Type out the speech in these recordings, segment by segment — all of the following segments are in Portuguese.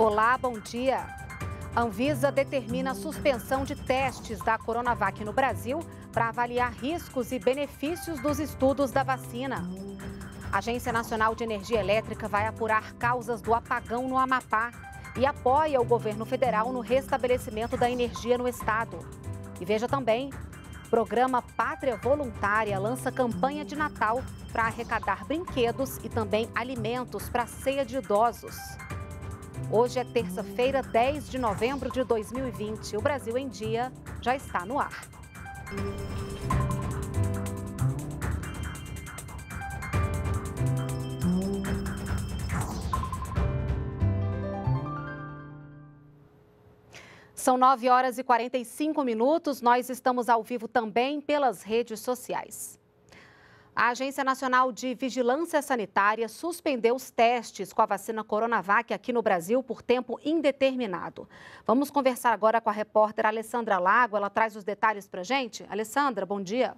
Olá, bom dia. Anvisa determina a suspensão de testes da Coronavac no Brasil para avaliar riscos e benefícios dos estudos da vacina. A Agência Nacional de Energia Elétrica vai apurar causas do apagão no Amapá e apoia o governo federal no restabelecimento da energia no estado. E veja também, programa Pátria Voluntária lança campanha de Natal para arrecadar brinquedos e também alimentos para ceia de idosos. Hoje é terça-feira, 10 de novembro de 2020. O Brasil em Dia já está no ar. São 9 horas e 45 minutos. Nós estamos ao vivo também pelas redes sociais. A Agência Nacional de Vigilância Sanitária suspendeu os testes com a vacina Coronavac aqui no Brasil por tempo indeterminado. Vamos conversar agora com a repórter Alessandra Lago. Ela traz os detalhes para gente. Alessandra, bom dia.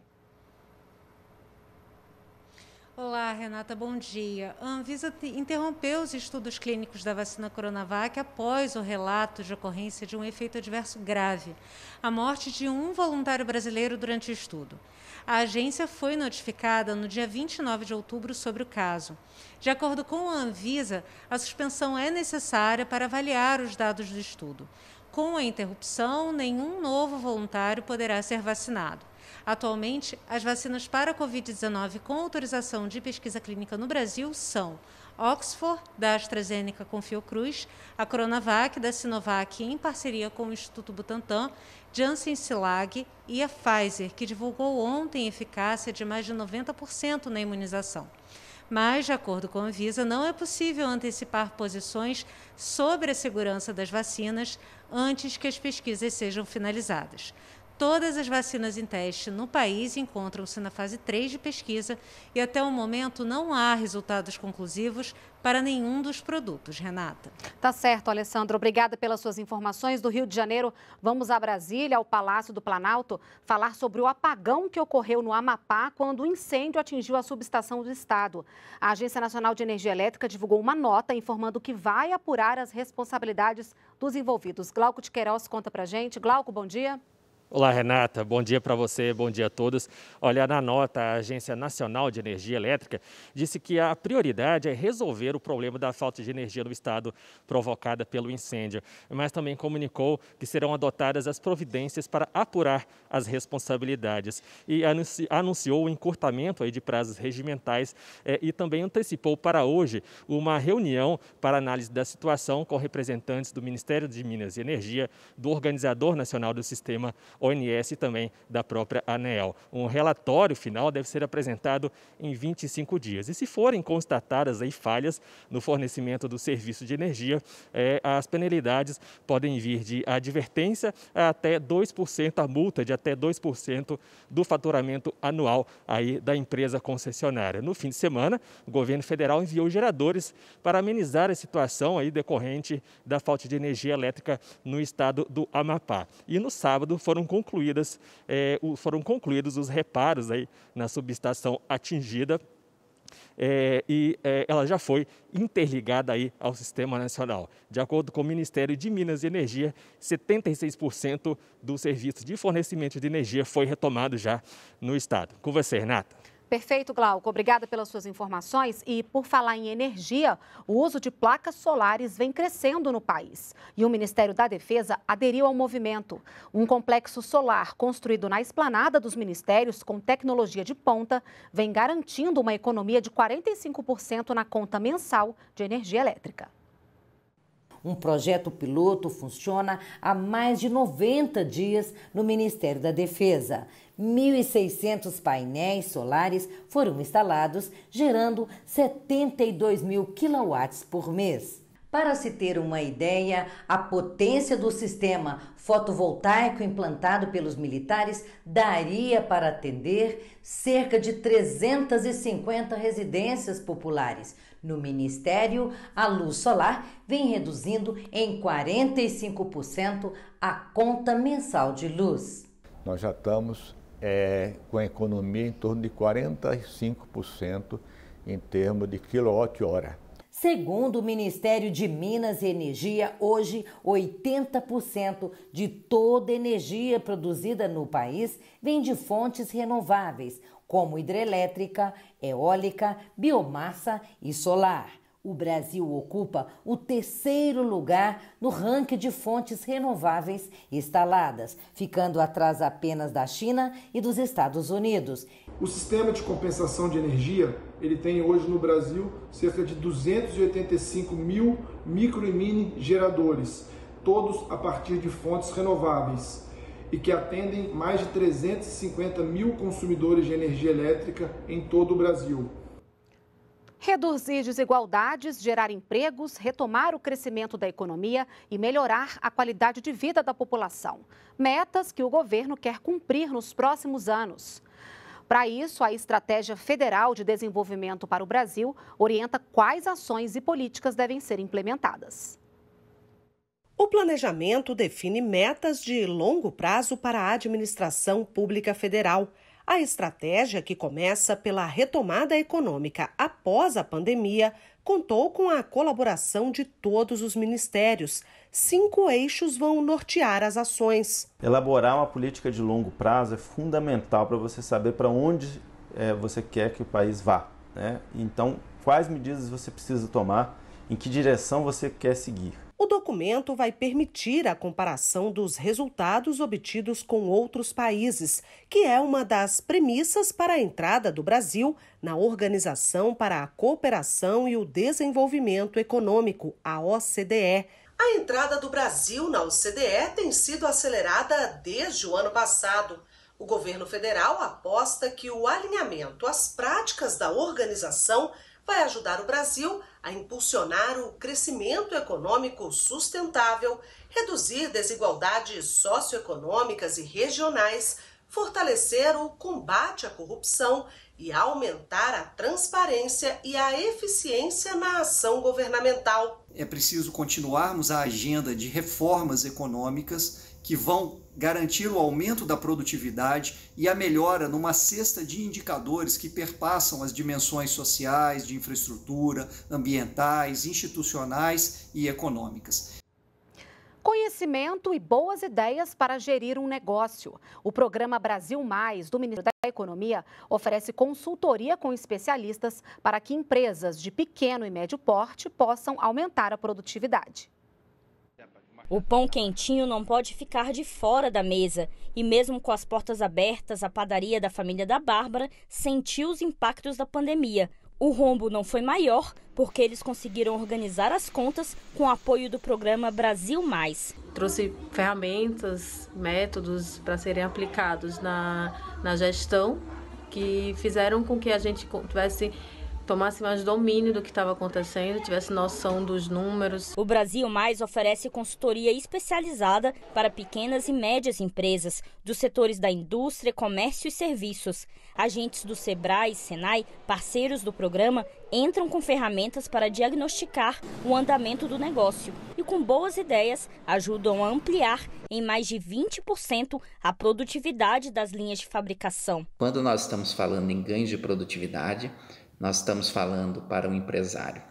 Olá, Renata, bom dia. A Anvisa interrompeu os estudos clínicos da vacina Coronavac após o relato de ocorrência de um efeito adverso grave, a morte de um voluntário brasileiro durante o estudo. A agência foi notificada no dia 29 de outubro sobre o caso. De acordo com a Anvisa, a suspensão é necessária para avaliar os dados do estudo. Com a interrupção, nenhum novo voluntário poderá ser vacinado. Atualmente, as vacinas para a Covid-19 com autorização de pesquisa clínica no Brasil são Oxford, da AstraZeneca com Fiocruz, a Coronavac, da Sinovac, em parceria com o Instituto Butantan, Janssen Silag e a Pfizer, que divulgou ontem eficácia de mais de 90% na imunização. Mas, de acordo com a Anvisa, não é possível antecipar posições sobre a segurança das vacinas antes que as pesquisas sejam finalizadas. Todas as vacinas em teste no país encontram-se na fase 3 de pesquisa e até o momento não há resultados conclusivos para nenhum dos produtos, Renata. Tá certo, Alessandro. Obrigada pelas suas informações. Do Rio de Janeiro, vamos a Brasília, ao Palácio do Planalto, falar sobre o apagão que ocorreu no Amapá quando o incêndio atingiu a subestação do estado. A Agência Nacional de Energia Elétrica divulgou uma nota informando que vai apurar as responsabilidades dos envolvidos. Glauco de Queiroz conta pra gente. Glauco, bom dia. Olá, Renata. Bom dia para você, bom dia a todos. Olha, na nota, a Agência Nacional de Energia Elétrica disse que a prioridade é resolver o problema da falta de energia no estado provocada pelo incêndio, mas também comunicou que serão adotadas as providências para apurar as responsabilidades e anunciou o encurtamento aí de prazos regimentais eh, e também antecipou para hoje uma reunião para análise da situação com representantes do Ministério de Minas e Energia, do Organizador Nacional do Sistema ONS e também da própria ANEEL. Um relatório final deve ser apresentado em 25 dias. E se forem constatadas aí falhas no fornecimento do serviço de energia, é, as penalidades podem vir de advertência a até 2%, a multa de até 2% do faturamento anual aí da empresa concessionária. No fim de semana, o governo federal enviou geradores para amenizar a situação aí decorrente da falta de energia elétrica no estado do Amapá. E no sábado foram concluídas, é, foram concluídos os reparos aí na subestação atingida é, e é, ela já foi interligada aí ao sistema nacional. De acordo com o Ministério de Minas e Energia, 76% do serviço de fornecimento de energia foi retomado já no estado. Com você, Renata. Perfeito, Glauco. Obrigada pelas suas informações. E por falar em energia, o uso de placas solares vem crescendo no país. E o Ministério da Defesa aderiu ao movimento. Um complexo solar construído na esplanada dos ministérios com tecnologia de ponta vem garantindo uma economia de 45% na conta mensal de energia elétrica. Um projeto piloto funciona há mais de 90 dias no Ministério da Defesa. 1.600 painéis solares foram instalados, gerando 72 mil quilowatts por mês. Para se ter uma ideia, a potência do sistema fotovoltaico implantado pelos militares daria para atender cerca de 350 residências populares. No Ministério, a luz solar vem reduzindo em 45% a conta mensal de luz. Nós já estamos é, com a economia em torno de 45% em termos de quilowatt-hora. Segundo o Ministério de Minas e Energia, hoje 80% de toda energia produzida no país vem de fontes renováveis, como hidrelétrica, eólica, biomassa e solar. O Brasil ocupa o terceiro lugar no ranking de fontes renováveis instaladas, ficando atrás apenas da China e dos Estados Unidos. O sistema de compensação de energia ele tem hoje no Brasil cerca de 285 mil micro e mini geradores, todos a partir de fontes renováveis e que atendem mais de 350 mil consumidores de energia elétrica em todo o Brasil. Reduzir desigualdades, gerar empregos, retomar o crescimento da economia e melhorar a qualidade de vida da população. Metas que o governo quer cumprir nos próximos anos. Para isso, a Estratégia Federal de Desenvolvimento para o Brasil orienta quais ações e políticas devem ser implementadas. O planejamento define metas de longo prazo para a administração pública federal. A estratégia, que começa pela retomada econômica após a pandemia, contou com a colaboração de todos os ministérios, cinco eixos vão nortear as ações. Elaborar uma política de longo prazo é fundamental para você saber para onde é, você quer que o país vá. Né? Então, quais medidas você precisa tomar, em que direção você quer seguir. O documento vai permitir a comparação dos resultados obtidos com outros países, que é uma das premissas para a entrada do Brasil na Organização para a Cooperação e o Desenvolvimento Econômico, a OCDE a entrada do Brasil na OCDE tem sido acelerada desde o ano passado. O governo federal aposta que o alinhamento às práticas da organização vai ajudar o Brasil a impulsionar o crescimento econômico sustentável, reduzir desigualdades socioeconômicas e regionais, fortalecer o combate à corrupção e aumentar a transparência e a eficiência na ação governamental. É preciso continuarmos a agenda de reformas econômicas que vão garantir o aumento da produtividade e a melhora numa cesta de indicadores que perpassam as dimensões sociais, de infraestrutura, ambientais, institucionais e econômicas. Conhecimento e boas ideias para gerir um negócio. O programa Brasil Mais do Ministério da Economia oferece consultoria com especialistas para que empresas de pequeno e médio porte possam aumentar a produtividade. O pão quentinho não pode ficar de fora da mesa. E mesmo com as portas abertas, a padaria da família da Bárbara sentiu os impactos da pandemia. O rombo não foi maior porque eles conseguiram organizar as contas com o apoio do programa Brasil Mais. Trouxe ferramentas, métodos para serem aplicados na, na gestão que fizeram com que a gente tivesse tomasse mais domínio do que estava acontecendo, tivesse noção dos números. O Brasil Mais oferece consultoria especializada para pequenas e médias empresas dos setores da indústria, comércio e serviços. Agentes do Sebrae e Senai, parceiros do programa, entram com ferramentas para diagnosticar o andamento do negócio e com boas ideias ajudam a ampliar em mais de 20% a produtividade das linhas de fabricação. Quando nós estamos falando em ganhos de produtividade, nós estamos falando para o um empresário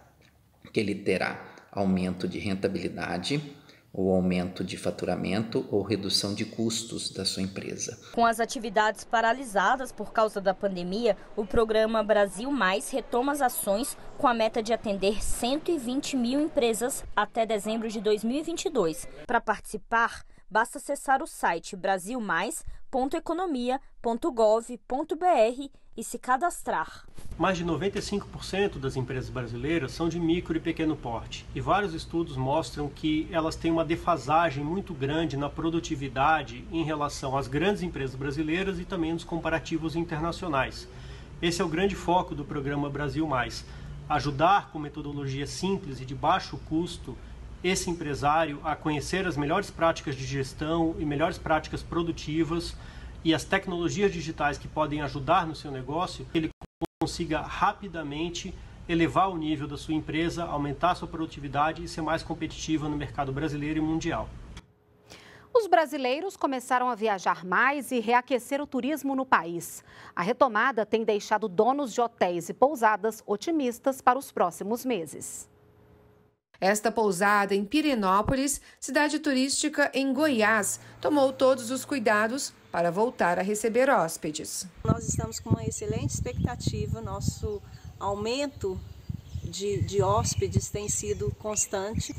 que ele terá aumento de rentabilidade, ou aumento de faturamento ou redução de custos da sua empresa. Com as atividades paralisadas por causa da pandemia, o programa Brasil Mais retoma as ações com a meta de atender 120 mil empresas até dezembro de 2022. Para participar, basta acessar o site brasilmais.economia.gov.br e se cadastrar. Mais de 95% das empresas brasileiras são de micro e pequeno porte, e vários estudos mostram que elas têm uma defasagem muito grande na produtividade em relação às grandes empresas brasileiras e também nos comparativos internacionais. Esse é o grande foco do programa Brasil Mais, ajudar com metodologia simples e de baixo custo esse empresário a conhecer as melhores práticas de gestão e melhores práticas produtivas e as tecnologias digitais que podem ajudar no seu negócio, ele consiga rapidamente elevar o nível da sua empresa, aumentar sua produtividade e ser mais competitiva no mercado brasileiro e mundial. Os brasileiros começaram a viajar mais e reaquecer o turismo no país. A retomada tem deixado donos de hotéis e pousadas otimistas para os próximos meses. Esta pousada em Pirenópolis, cidade turística em Goiás, tomou todos os cuidados para voltar a receber hóspedes. Nós estamos com uma excelente expectativa, nosso aumento de, de hóspedes tem sido constante.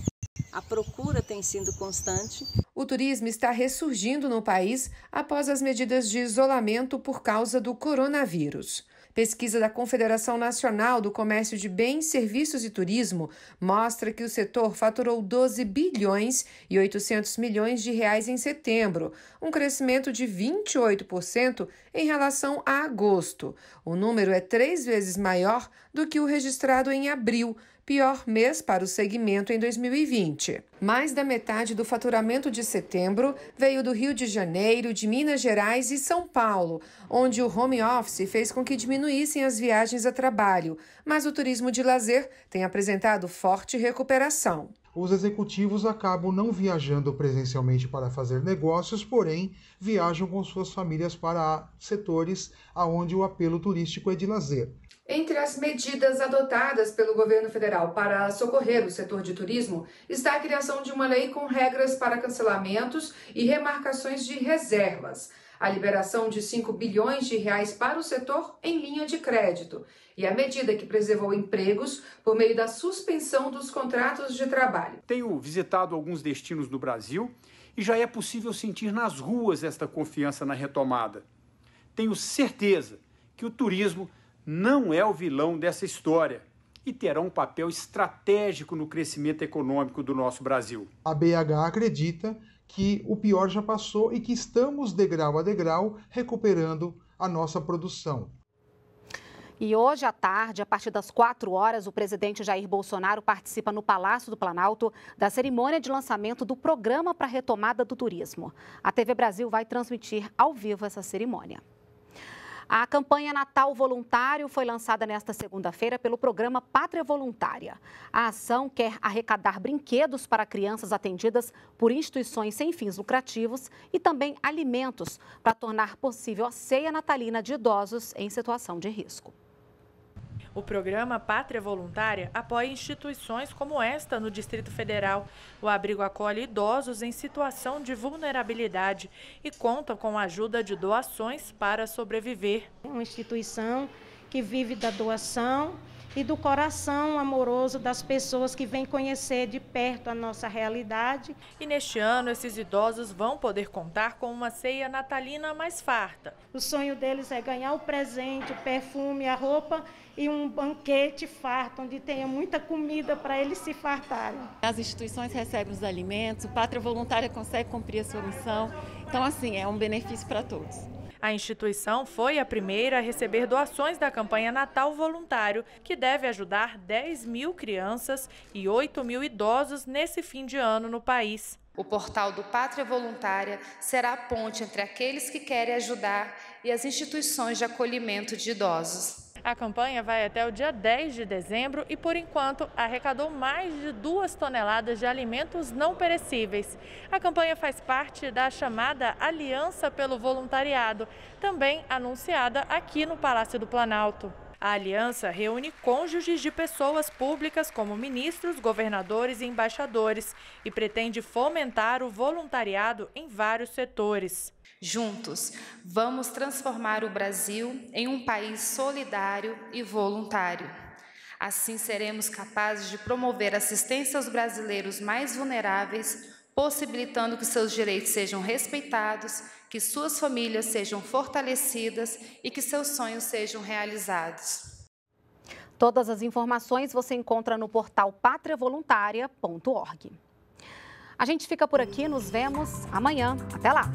A procura tem sido constante. O turismo está ressurgindo no país após as medidas de isolamento por causa do coronavírus. Pesquisa da Confederação Nacional do Comércio de Bens, Serviços e Turismo mostra que o setor faturou 12 bilhões e 800 milhões de reais em setembro, um crescimento de 28% em relação a agosto. O número é três vezes maior do que o registrado em abril, pior mês para o segmento em 2020. Mais da metade do faturamento de setembro veio do Rio de Janeiro, de Minas Gerais e São Paulo, onde o home office fez com que diminuíssem as viagens a trabalho, mas o turismo de lazer tem apresentado forte recuperação. Os executivos acabam não viajando presencialmente para fazer negócios, porém viajam com suas famílias para setores aonde o apelo turístico é de lazer. Entre as medidas adotadas pelo governo federal para socorrer o setor de turismo está a criação de uma lei com regras para cancelamentos e remarcações de reservas, a liberação de 5 bilhões de reais para o setor em linha de crédito e a medida que preservou empregos por meio da suspensão dos contratos de trabalho. Tenho visitado alguns destinos no Brasil e já é possível sentir nas ruas esta confiança na retomada. Tenho certeza que o turismo não é o vilão dessa história e terá um papel estratégico no crescimento econômico do nosso Brasil. A BH acredita que o pior já passou e que estamos degrau a degrau recuperando a nossa produção. E hoje à tarde, a partir das 4 horas, o presidente Jair Bolsonaro participa no Palácio do Planalto da cerimônia de lançamento do Programa para a Retomada do Turismo. A TV Brasil vai transmitir ao vivo essa cerimônia. A campanha Natal Voluntário foi lançada nesta segunda-feira pelo programa Pátria Voluntária. A ação quer arrecadar brinquedos para crianças atendidas por instituições sem fins lucrativos e também alimentos para tornar possível a ceia natalina de idosos em situação de risco. O programa Pátria Voluntária apoia instituições como esta no Distrito Federal. O abrigo acolhe idosos em situação de vulnerabilidade e conta com a ajuda de doações para sobreviver. É uma instituição que vive da doação e do coração amoroso das pessoas que vêm conhecer de perto a nossa realidade. E neste ano, esses idosos vão poder contar com uma ceia natalina mais farta. O sonho deles é ganhar o presente, o perfume, a roupa e um banquete farto, onde tenha muita comida para eles se fartarem. As instituições recebem os alimentos, o Pátria Voluntária consegue cumprir a sua missão. Então, assim, é um benefício para todos. A instituição foi a primeira a receber doações da campanha Natal Voluntário, que deve ajudar 10 mil crianças e 8 mil idosos nesse fim de ano no país. O portal do Pátria Voluntária será a ponte entre aqueles que querem ajudar e as instituições de acolhimento de idosos. A campanha vai até o dia 10 de dezembro e, por enquanto, arrecadou mais de duas toneladas de alimentos não perecíveis. A campanha faz parte da chamada Aliança pelo Voluntariado, também anunciada aqui no Palácio do Planalto. A aliança reúne cônjuges de pessoas públicas como ministros, governadores e embaixadores e pretende fomentar o voluntariado em vários setores. Juntos, vamos transformar o Brasil em um país solidário e voluntário. Assim, seremos capazes de promover assistência aos brasileiros mais vulneráveis, possibilitando que seus direitos sejam respeitados, que suas famílias sejam fortalecidas e que seus sonhos sejam realizados. Todas as informações você encontra no portal pátriavoluntária.org. A gente fica por aqui, nos vemos amanhã. Até lá!